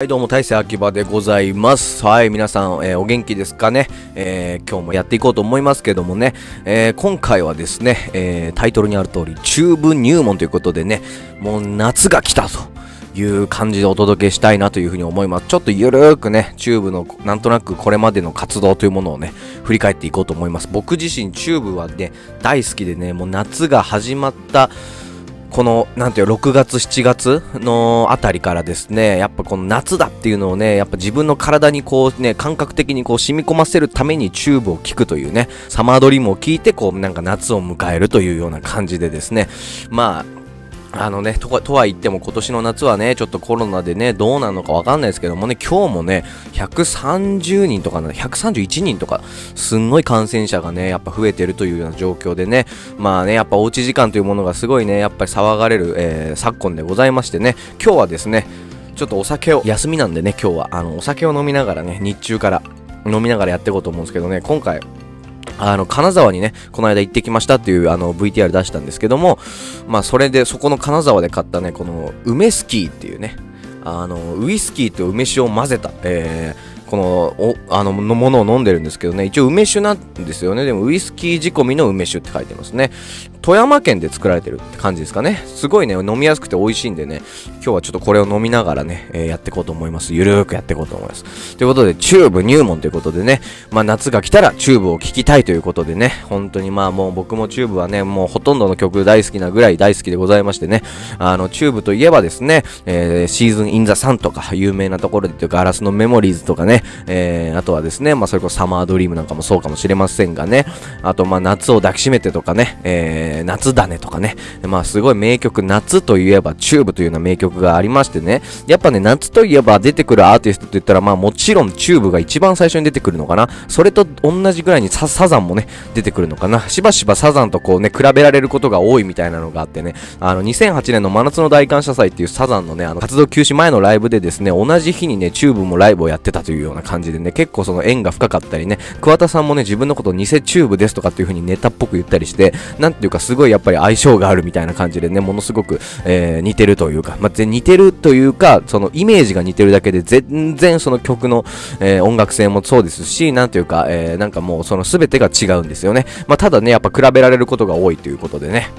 はい、どうも、大勢秋葉でございます。はい、皆さん、えー、お元気ですかね、えー、今日もやっていこうと思いますけどもね、えー、今回はですね、えタイトルにある通り、チューブ入門ということでね、もう夏が来たと。いう感じでお届けしたいなというふうに思います。ちょっとゆるーくね、チューブのなんとなくこれまでの活動というものをね、振り返っていこうと思います。僕自身チューブはね、大好きでね、もう夏が始まったこの、なんていう、6月、7月のあたりからですね、やっぱこの夏だっていうのをね、やっぱ自分の体にこうね、感覚的にこう染み込ませるためにチューブを聞くというね、サマードリームを聞いて、こう、なんか夏を迎えるというような感じでですね、まあ、あのね、とか、とは言っても今年の夏はね、ちょっとコロナでね、どうなるのかわかんないですけどもね、今日もね、130人とかな、131人とか、すんごい感染者がね、やっぱ増えてるというような状況でね、まあね、やっぱおうち時間というものがすごいね、やっぱり騒がれる、えー、昨今でございましてね、今日はですね、ちょっとお酒を、休みなんでね、今日は、あの、お酒を飲みながらね、日中から飲みながらやっていこうと思うんですけどね、今回、あの、金沢にね、この間行ってきましたっていうあの VTR 出したんですけども、まあそれで、そこの金沢で買ったね、この梅スキーっていうね、あの、ウイスキーと梅酒を混ぜた、えー、この、お、あの、のものを飲んでるんですけどね、一応梅酒なんですよね。でも、ウイスキー仕込みの梅酒って書いてますね。富山県で作られてるって感じですかね。すごいね、飲みやすくて美味しいんでね、今日はちょっとこれを飲みながらね、えー、やっていこうと思います。ゆるーくやっていこうと思います。ということで、チューブ入門ということでね、まあ夏が来たらチューブを聴きたいということでね、本当にまあもう僕もチューブはね、もうほとんどの曲大好きなぐらい大好きでございましてね、あの、チューブといえばですね、えー、シーズンインザサンとか、有名なところでというか、ガラスのメモリーズとかね、えー、あとはですね、まあそれこそサマードリームなんかもそうかもしれませんがね、あとまあ夏を抱きしめてとかね、えー、夏だねとかね、まあすごい名曲夏といえばチューブというような名曲がありましてね、やっぱね、夏といえば出てくるアーティストって言ったら、まあもちろんチューブが一番最初に出てくるのかな。それと同じぐらいにサザンもね、出てくるのかな。しばしばサザンとこうね、比べられることが多いみたいなのがあってね、あの、2008年の真夏の大感謝祭っていうサザンのね、あの、活動休止前のライブでですね、同じ日にね、チューブもライブをやってたというような感じでね、結構その縁が深かったりね、桑田さんもね、自分のこと偽チューブですとかっていう風にネタっぽく言ったりして、なんていうかすごいやっぱり相性があるみたいな感じでね、ものすごく、えー、似てるというか、まあ、然似てるというか、そのイメージが似てるだけで、全然その曲の、えー、音楽性もそうですし、なんていうか、えー、なんかもうその全てが違うんですよね。まあ、ただね、やっぱ比べられることが多いということでね。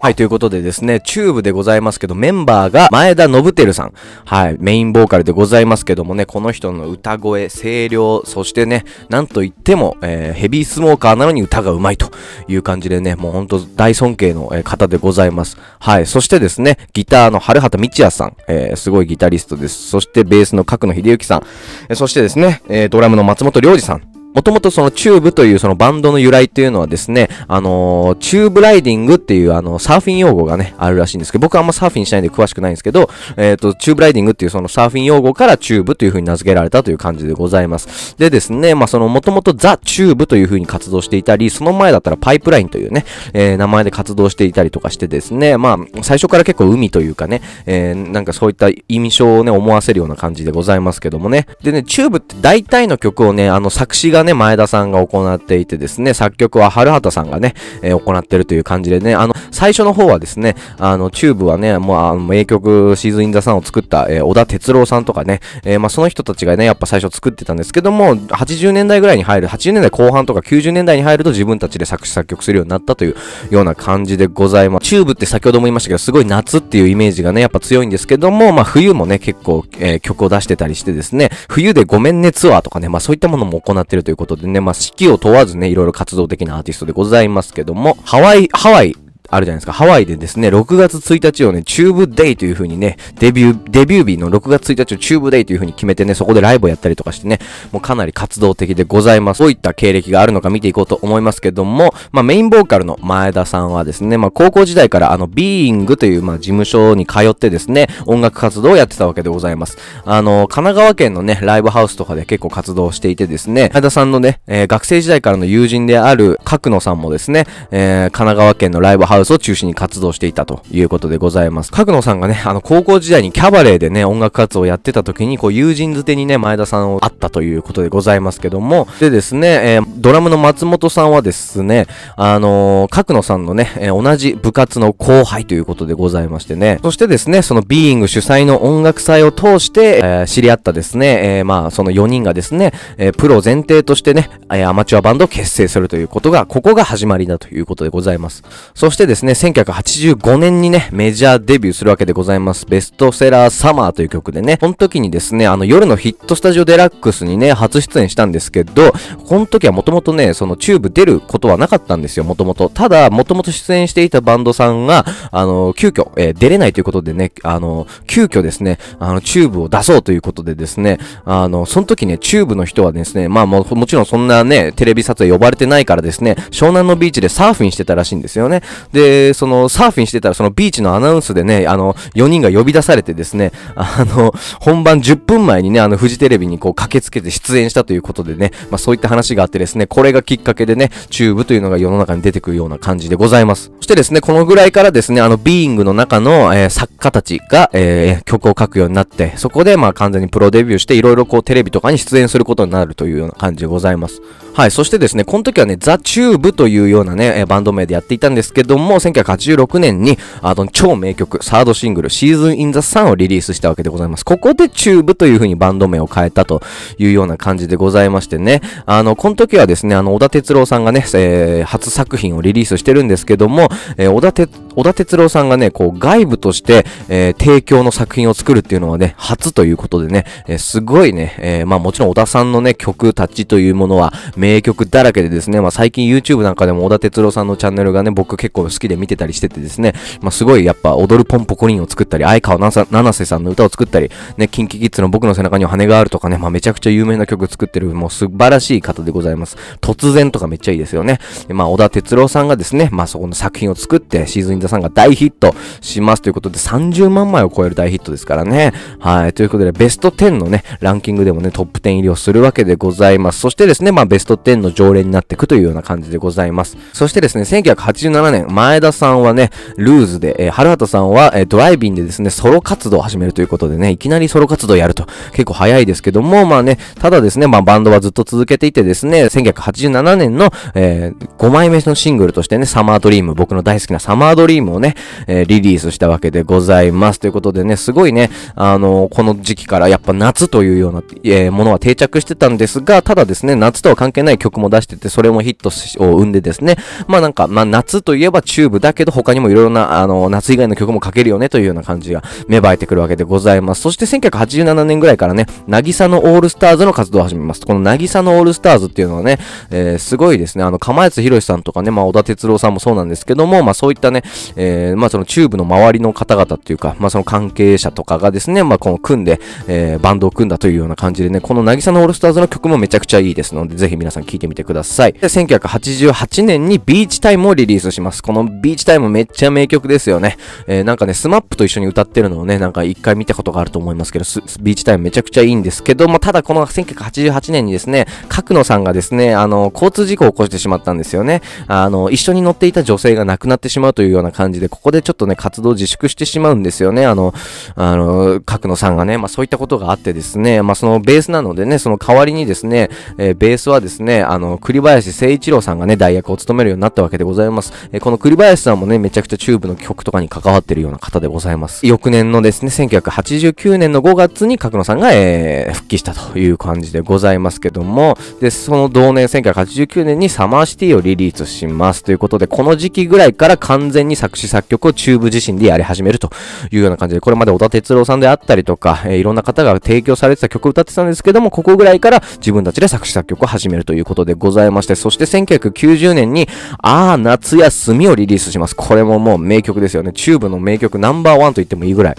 はい、ということでですね、チューブでございますけど、メンバーが前田信輝さん。はい、メインボーカルでございますけどもね、この人の歌声、声量、そしてね、なんといっても、えー、ヘビースモーカーなのに歌がうまいという感じでね、もうほんと大尊敬の方でございます。はい、そしてですね、ギターの春畑道也さん、えー、すごいギタリストです。そしてベースの角野秀幸さん、えー、そしてですね、えドラムの松本良二さん、もともとそのチューブというそのバンドの由来っていうのはですね、あのー、チューブライディングっていうあの、サーフィン用語がね、あるらしいんですけど、僕はあんまサーフィンしないんで詳しくないんですけど、えっ、ー、と、チューブライディングっていうそのサーフィン用語からチューブという風に名付けられたという感じでございます。でですね、まあ、そのもともとザ・チューブという風に活動していたり、その前だったらパイプラインというね、えー、名前で活動していたりとかしてですね、まあ、最初から結構海というかね、えー、なんかそういった印象をね、思わせるような感じでございますけどもね。でね、チューブって大体の曲をね、あの、作詞ががね、前田さんが行っていてですね、作曲は春畑さんがね、えー、行ってるという感じでね、あの、最初の方はですね、あの、チューブはね、もう、あの、名曲、シーズン・イン・ザ・さんを作った、えー、小田哲郎さんとかね、えー、まあ、その人たちがね、やっぱ最初作ってたんですけども、80年代ぐらいに入る、80年代後半とか90年代に入ると自分たちで作詞作曲するようになったというような感じでございます。チューブって先ほども言いましたけど、すごい夏っていうイメージがね、やっぱ強いんですけども、まあ、冬もね、結構、えー、曲を出してたりしてですね、冬でごめんねツアーとかね、まあ、そういったものも行ってるということでね、まあ、四季を問わずね、いろいろ活動的なアーティストでございますけども、ハワイ、ハワイあるじゃないですか。ハワイでですね、6月1日をね、チューブデイという風にね、デビュー、デビュー日の6月1日をチューブデイという風に決めてね、そこでライブをやったりとかしてね、もうかなり活動的でございます。どういった経歴があるのか見ていこうと思いますけども、まあメインボーカルの前田さんはですね、まあ高校時代からあの、ビーイングというまあ事務所に通ってですね、音楽活動をやってたわけでございます。あの、神奈川県のね、ライブハウスとかで結構活動していてですね、前田さんのね、えー、学生時代からの友人である角野さんもですね、えー、神奈川県のライブハウスハウスを中心に活動していたということでございます。角野さんがね、あの、高校時代にキャバレーでね、音楽活動をやってた時に、こう、友人づてにね、前田さんを会ったということでございますけども、でですね、えー、ドラムの松本さんはですね、あのー、角野さんのね、えー、同じ部活の後輩ということでございましてね、そしてですね、そのビーイング主催の音楽祭を通して、えー、知り合ったですね、えー、まあ、その4人がですね、えー、プロ前提としてね、えー、アマチュアバンドを結成するということが、ここが始まりだということでございます。そしてですね、1985年にね、メジャーデビューするわけでございます。ベストセラーサマーという曲でね、この時にですね、あの夜のヒットスタジオデラックスにね、初出演したんですけど、この時はもともとね、そのチューブ出ることはなかったんですよ、もともと。ただ、もともと出演していたバンドさんが、あの、急遽、えー、出れないということでね、あの、急遽ですね、あの、チューブを出そうということでですね、あの、その時ね、チューブの人はですね、まあも、もちろんそんなね、テレビ撮影呼ばれてないからですね、湘南のビーチでサーフィンしてたらしいんですよね。でで、その、サーフィンしてたら、そのビーチのアナウンスでね、あの、4人が呼び出されてですね、あの、本番10分前にね、あの、フジテレビにこう駆けつけて出演したということでね、まあそういった話があってですね、これがきっかけでね、チューブというのが世の中に出てくるような感じでございます。そしてですね、このぐらいからですね、あの、ビーイングの中の、えー、作家たちが、えー、曲を書くようになって、そこでまあ完全にプロデビューして、いろいろこうテレビとかに出演することになるというような感じでございます。はい、そしてですね、この時はね、ザ・チューブというようなね、えバンド名でやっていたんですけども、も1986年に、あの、超名曲、サードシングル、シーズン・イン・ザ・サンをリリースしたわけでございます。ここでチューブという風にバンド名を変えたというような感じでございましてね、あの、この時はですね、あの、小田哲郎さんがね、えー、初作品をリリースしてるんですけども、えー、小田哲小田哲郎さんがね、こう、外部として、えー、提供の作品を作るっていうのはね、初ということでね、えー、すごいね、えー、まあもちろん小田さんのね、曲たちというものは、名曲だらけでですね、まあ最近 YouTube なんかでも小田哲郎さんのチャンネルがね、僕結構好きで見てたりしててですね、まあすごいやっぱ、踊るポンポコリンを作ったり、相川七瀬さんの歌を作ったり、ね、キンキキッズの僕の背中には羽があるとかね、まあめちゃくちゃ有名な曲作ってる、もう素晴らしい方でございます。突然とかめっちゃいいですよね。まあ小田哲郎さんがですね、まあそこの作品を作って、シーズン・イン・さんが大ヒットしますということで、30万枚を超える大ヒットですからね。はい。ということで、ベスト10のね、ランキングでもね、トップ10入りをするわけでございます。そしてですね、まあ、ベスト10の常連になっていくというような感じでございます。そしてですね、1987年、前田さんはね、ルーズで、えー、春畑さんは、えー、ドライビンでですね、ソロ活動を始めるということでね、いきなりソロ活動やると、結構早いですけども、まあね、ただですね、まあ、バンドはずっと続けていてですね、1987年の、えー、5枚目のシングルとしてね、サマードリーム、僕の大好きなサマードリームドリームをね、えー、リリースしたわけでございます。ということでね、すごいね、あのー、この時期からやっぱ夏というような、えー、ものは定着してたんですが、ただですね、夏とは関係ない曲も出してて、それもヒットを生んでですね、まあなんか、まあ夏といえばチューブだけど、他にもいろいろな、あの、夏以外の曲も書けるよねというような感じが芽生えてくるわけでございます。そして1987年ぐらいからね、渚のオールスターズの活動を始めます。この渚のオールスターズっていうのはね、えー、すごいですね、あの、釜谷博さんとかね、まあ小田哲郎さんもそうなんですけども、まあそういったね、えー、まあそのチューブの周りの方々っていうか、まあその関係者とかがですね、まあこの組んで、えー、バンドを組んだというような感じでね、この渚のオールスターズの曲もめちゃくちゃいいですので、ぜひ皆さん聴いてみてください。で、1988年にビーチタイムをリリースします。このビーチタイムめっちゃ名曲ですよね。えー、なんかね、スマップと一緒に歌ってるのをね、なんか一回見たことがあると思いますけど、ビーチタイムめちゃくちゃいいんですけども、ただこの1988年にですね、角野さんがですね、あの、交通事故を起こしてしまったんですよね。あの、一緒に乗っていた女性が亡くなってしまうというようなな感じで、ここでちょっとね、活動自粛してしまうんですよね。あの、あの、角野さんがね、まあそういったことがあってですね、まあそのベースなのでね、その代わりにですね、えー、ベースはですね、あの、栗林誠一郎さんがね、代役を務めるようになったわけでございます。えー、この栗林さんもね、めちゃくちゃチューブの曲とかに関わってるような方でございます。翌年のですね、1989年の5月に角野さんが、えー、復帰したという感じでございますけども、で、その同年1989年にサマーシティをリリースしますということで、この時期ぐらいから完全に作詞作曲をチューブ自身でやり始めるというような感じで、これまで小田哲郎さんであったりとか、えー、いろんな方が提供されてた曲を歌ってたんですけども、ここぐらいから自分たちで作詞作曲を始めるということでございまして、そして1990年に、あー夏休みをリリースします。これももう名曲ですよね。チューブの名曲ナンバーワンと言ってもいいぐらい。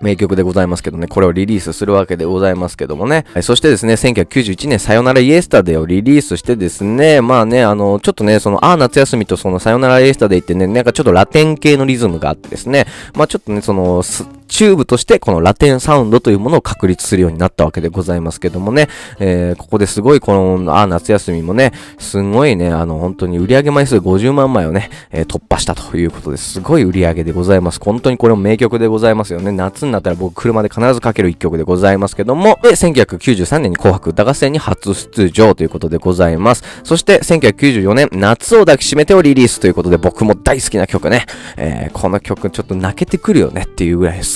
名曲でございますけどね、これをリリースするわけでございますけどもね。そしてですね、1991年、さよならイエスタデーをリリースしてですね、まあね、あの、ちょっとね、その、ああ、夏休みとその、さよならイエスタデーってね、なんかちょっとラテン系のリズムがあってですね、まあちょっとね、その、チューブとしてこのラテンサウンドというものを確立するようになったわけでございますけどもね、えー、ここですごいこの、あ、夏休みもね、すごいね、あの、本当に売上枚数50万枚をね、えー、突破したということですごい売り上げでございます。本当にこれも名曲でございますよね。夏になったら僕車で必ずかける一曲でございますけども、で、1993年に紅白歌合戦に初出場ということでございます。そして、1994年、夏を抱きしめてをリリースということで、僕も大好きな曲ね、えー、この曲ちょっと泣けてくるよねっていうぐらいです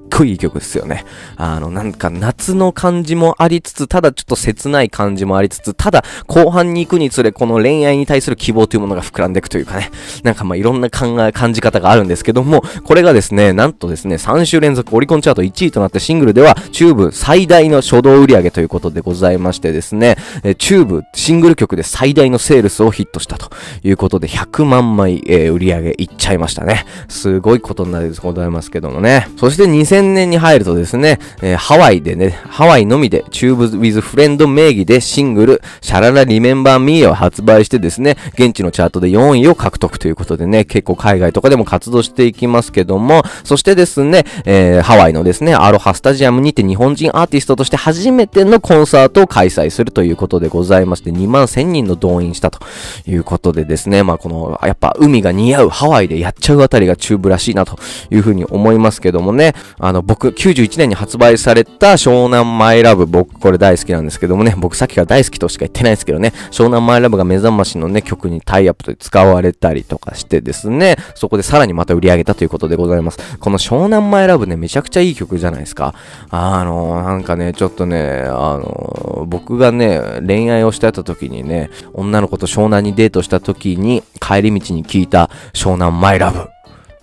ごいいい曲っすよね。あの、なんか夏の感じもありつつ、ただちょっと切ない感じもありつつ、ただ後半に行くにつれ、この恋愛に対する希望というものが膨らんでいくというかね、なんかまあいろんな考え、感じ方があるんですけども、これがですね、なんとですね、3週連続オリコンチャート1位となってシングルでは、チューブ最大の初動売り上げということでございましてですね、えチューブシングル曲で最大のセールスをヒットしたということで、100万枚、えー、売り上げいっちゃいましたね。すごいことになるございますけどもね。そして2000 2000年に入るとですね、えー、ハワイでね、ハワイのみで、チューブウィズフレンド名義でシングル、シャララリメンバーミーを発売してですね、現地のチャートで4位を獲得ということでね、結構海外とかでも活動していきますけども、そしてですね、えー、ハワイのですね、アロハスタジアムにて日本人アーティストとして初めてのコンサートを開催するということでございまして、2万1000人の動員したということでですね、まあこの、やっぱ海が似合うハワイでやっちゃうあたりがチューブらしいなというふうに思いますけどもね、ああの、僕、91年に発売された湘南マイラブ、僕これ大好きなんですけどもね、僕さっきから大好きとしか言ってないですけどね、湘南マイラブが目覚ましのね、曲にタイアップと使われたりとかしてですね、そこでさらにまた売り上げたということでございます。この湘南マイラブね、めちゃくちゃいい曲じゃないですか。あの、なんかね、ちょっとね、あの、僕がね、恋愛をしてた時にね、女の子と湘南にデートした時に、帰り道に聞いた湘南マイラブ。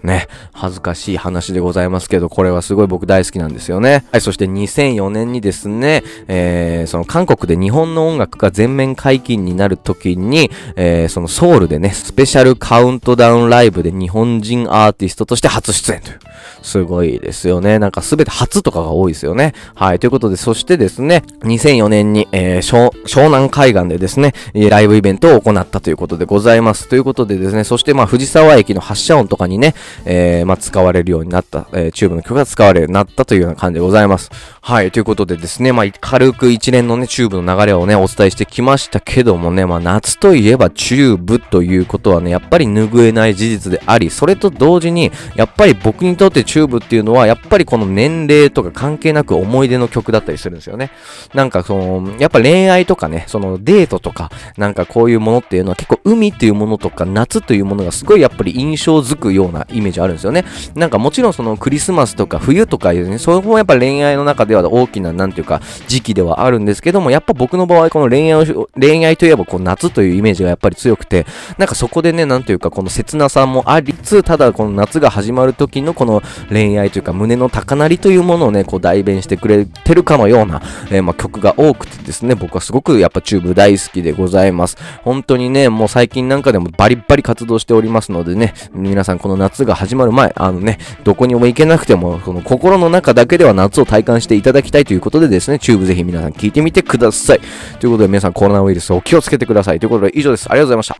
ね、恥ずかしい話でございますけど、これはすごい僕大好きなんですよね。はい、そして2004年にですね、えー、その韓国で日本の音楽が全面解禁になる時に、えー、そのソウルでね、スペシャルカウントダウンライブで日本人アーティストとして初出演という。すごいですよね。なんかすべて初とかが多いですよね。はい、ということで、そしてですね、2004年に、えー、湘南海岸でですね、ライブイベントを行ったということでございます。ということでですね、そしてまあ藤沢駅の発車音とかにね、えー、まあ、使われるようになった、えー、チューブの曲が使われるようになったというような感じでございます。はい、ということでですね、まあ、軽く一連のね、チューブの流れをね、お伝えしてきましたけどもね、まあ、夏といえばチューブということはね、やっぱり拭えない事実であり、それと同時に、やっぱり僕にとってチューブっていうのは、やっぱりこの年齢とか関係なく思い出の曲だったりするんですよね。なんかその、やっぱ恋愛とかね、そのデートとか、なんかこういうものっていうのは結構海っていうものとか夏というものがすごいやっぱり印象づくようなイメージあるんですよね。なんかもちろんそのクリスマスとか冬とかいうね、そこもやっぱ恋愛の中では大きな、なんていうか、時期ではあるんですけども、やっぱ僕の場合、この恋愛を、恋愛といえばこう夏というイメージがやっぱり強くて、なんかそこでね、なんていうか、この切なさもありつ、ただこの夏が始まる時のこの恋愛というか、胸の高鳴りというものをね、こう代弁してくれてるかのような、えー、まあ曲が多くてですね、僕はすごくやっぱチューブ大好きでございます。本当にね、もう最近なんかでもバリバリ活動しておりますのでね、皆さんこの夏がが始まる前、あのね、どこにも行けなくても、その心の中だけでは夏を体感していただきたいということでですね、チューブぜひ皆さん聞いてみてください。ということで皆さんコロナウイルスを気をつけてください。ということで以上です。ありがとうございました。